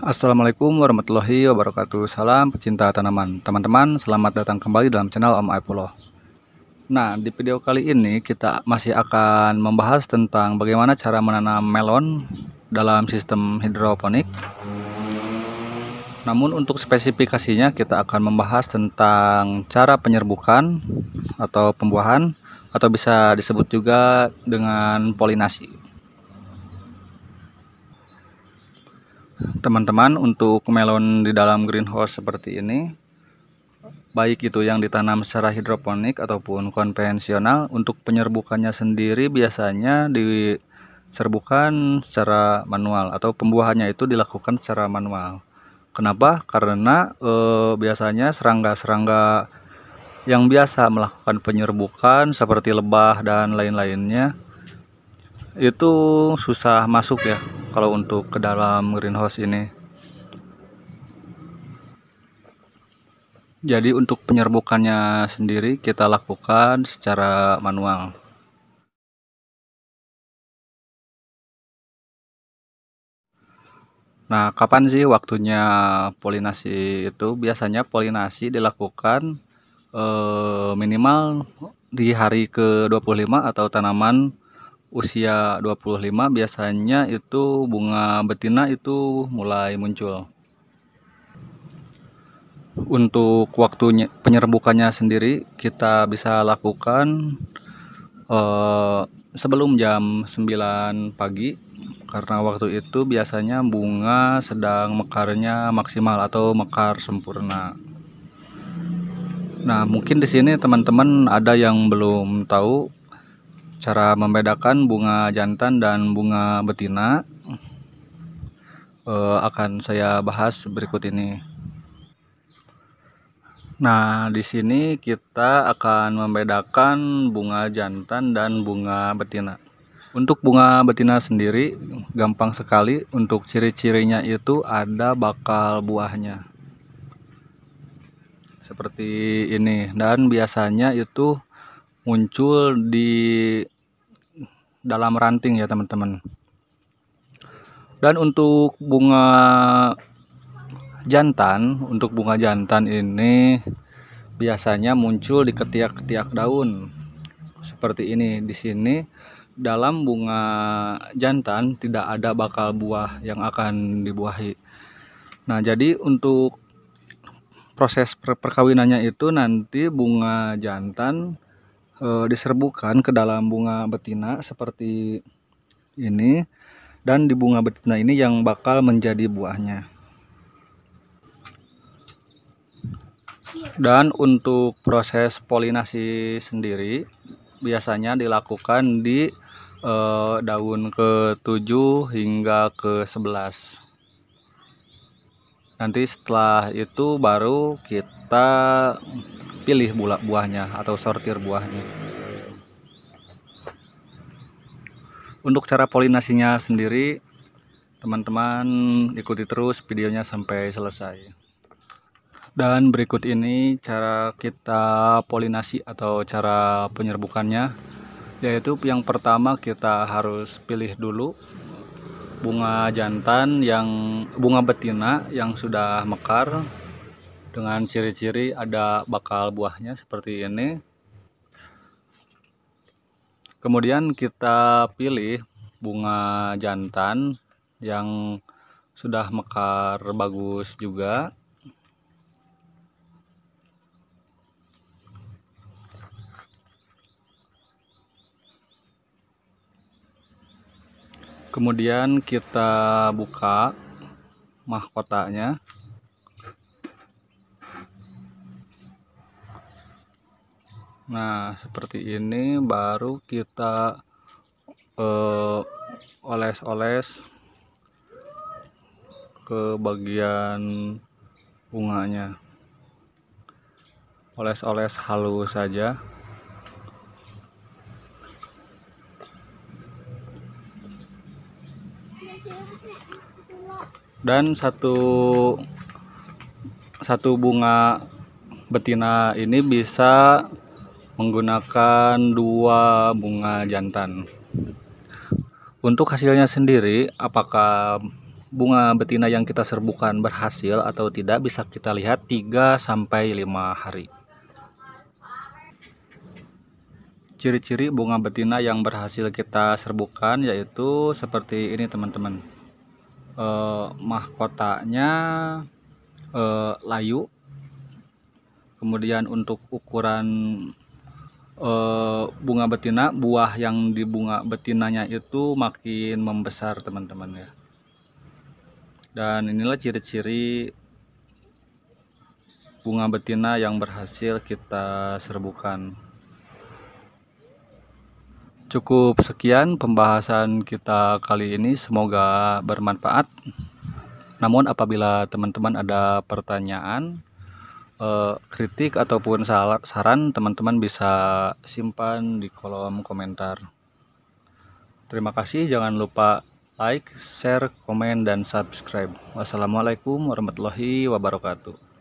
Assalamualaikum warahmatullahi wabarakatuh Salam pecinta tanaman Teman-teman selamat datang kembali dalam channel Om Aipolo Nah di video kali ini kita masih akan membahas tentang bagaimana cara menanam melon dalam sistem hidroponik Namun untuk spesifikasinya kita akan membahas tentang cara penyerbukan atau pembuahan Atau bisa disebut juga dengan polinasi teman-teman untuk melon di dalam greenhouse seperti ini baik itu yang ditanam secara hidroponik ataupun konvensional untuk penyerbukannya sendiri biasanya diserbukan secara manual atau pembuahannya itu dilakukan secara manual kenapa karena e, biasanya serangga-serangga yang biasa melakukan penyerbukan seperti lebah dan lain-lainnya itu susah masuk ya kalau untuk ke dalam greenhouse ini jadi untuk penyerbukannya sendiri kita lakukan secara manual nah kapan sih waktunya polinasi itu biasanya polinasi dilakukan eh, minimal di hari ke-25 atau tanaman usia 25 biasanya itu bunga betina itu mulai muncul. Untuk waktu penyerbukannya sendiri kita bisa lakukan eh, sebelum jam 9 pagi karena waktu itu biasanya bunga sedang mekarnya maksimal atau mekar sempurna. Nah, mungkin di sini teman-teman ada yang belum tahu Cara membedakan bunga jantan dan bunga betina eh, akan saya bahas berikut ini. Nah, di sini kita akan membedakan bunga jantan dan bunga betina. Untuk bunga betina sendiri gampang sekali untuk ciri-cirinya itu ada bakal buahnya seperti ini dan biasanya itu muncul di dalam ranting ya teman-teman dan untuk bunga jantan untuk bunga jantan ini biasanya muncul di ketiak-ketiak daun seperti ini di sini dalam bunga jantan tidak ada bakal buah yang akan dibuahi nah jadi untuk proses perkawinannya itu nanti bunga jantan e, diserbukan ke dalam bunga betina seperti ini dan di bunga betina ini yang bakal menjadi buahnya dan untuk proses polinasi sendiri biasanya dilakukan di e, daun ke-7 hingga ke-11 nanti setelah itu baru kita pilih bulat buahnya atau sortir buahnya. Untuk cara polinasinya sendiri, teman-teman ikuti terus videonya sampai selesai. Dan berikut ini cara kita polinasi atau cara penyerbukannya, yaitu yang pertama kita harus pilih dulu bunga jantan yang bunga betina yang sudah mekar dengan ciri-ciri ada bakal buahnya seperti ini kemudian kita pilih bunga jantan yang sudah mekar bagus juga kemudian kita buka mahkotanya nah seperti ini baru kita eh, oles-oles eh, ke bagian bunganya oles-oles halus saja dan satu satu bunga betina ini bisa menggunakan dua bunga jantan. Untuk hasilnya sendiri, apakah bunga betina yang kita serbukan berhasil atau tidak bisa kita lihat 3 sampai 5 hari. Ciri-ciri bunga betina yang berhasil kita serbukan yaitu seperti ini teman-teman. E, mahkotanya e, layu. Kemudian untuk ukuran Eh, bunga betina buah yang di bunga betinanya itu makin membesar teman-teman ya dan inilah ciri-ciri bunga betina yang berhasil kita serbukan cukup sekian pembahasan kita kali ini semoga bermanfaat namun apabila teman-teman ada pertanyaan uh, kritik ataupun saran teman-teman bisa simpan di kolom komentar. Terima kasih, jangan lupa like, share, komen, dan subscribe. Wassalamualaikum warahmatullahi wabarakatuh.